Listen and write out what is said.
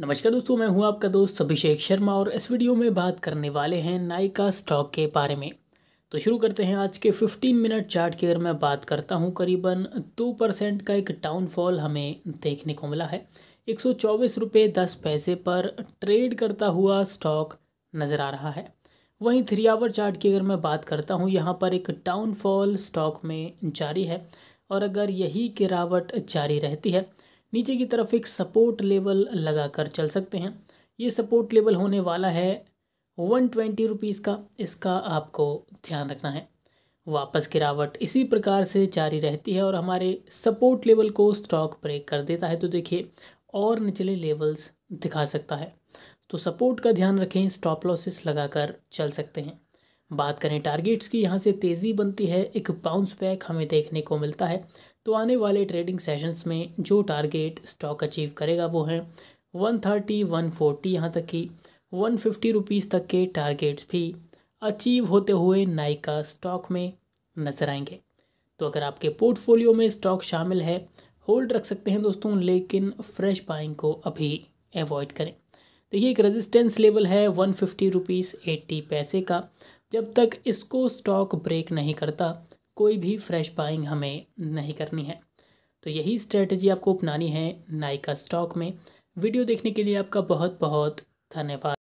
नमस्कार दोस्तों मैं हूं आपका दोस्त अभिषेक शर्मा और इस वीडियो में बात करने वाले हैं नायका स्टॉक के बारे में तो शुरू करते हैं आज के 15 मिनट चार्ट की अगर मैं बात करता हूं करीबन दो परसेंट का एक डाउनफॉल हमें देखने को मिला है एक सौ दस पैसे पर ट्रेड करता हुआ स्टॉक नज़र आ रहा है वहीं थ्री आवर चार्ट की अगर मैं बात करता हूँ यहाँ पर एक डाउनफॉल स्टॉक में जारी है और अगर यही गिरावट जारी रहती है नीचे की तरफ एक सपोर्ट लेवल लगा कर चल सकते हैं ये सपोर्ट लेवल होने वाला है वन ट्वेंटी रुपीज़ का इसका आपको ध्यान रखना है वापस गिरावट इसी प्रकार से जारी रहती है और हमारे सपोर्ट लेवल को स्टॉक ब्रेक कर देता है तो देखिए और निचले लेवल्स दिखा सकता है तो सपोर्ट का ध्यान रखें स्टॉप लॉसेस लगाकर चल सकते हैं बात करें टारगेट्स की यहाँ से तेज़ी बनती है एक बाउंस बैक हमें देखने को मिलता है तो आने वाले ट्रेडिंग सेशंस में जो टारगेट स्टॉक अचीव करेगा वो है वन थर्टी वन फोर्टी यहाँ तक कि वन फिफ्टी रुपीज़ तक के टारगेट्स भी अचीव होते हुए नाइका स्टॉक में नजर आएंगे तो अगर आपके पोर्टफोलियो में स्टॉक शामिल है होल्ड रख सकते हैं दोस्तों लेकिन फ्रेश बाइंग को अभी अवॉइड करें देखिए एक रेजिस्टेंस लेवल है वन फिफ्टी रुपीज़ एट्टी पैसे का जब तक इसको स्टॉक ब्रेक नहीं करता कोई भी फ्रेश बाइंग हमें नहीं करनी है तो यही स्ट्रेटजी आपको अपनानी है नाइका स्टॉक में वीडियो देखने के लिए आपका बहुत बहुत धन्यवाद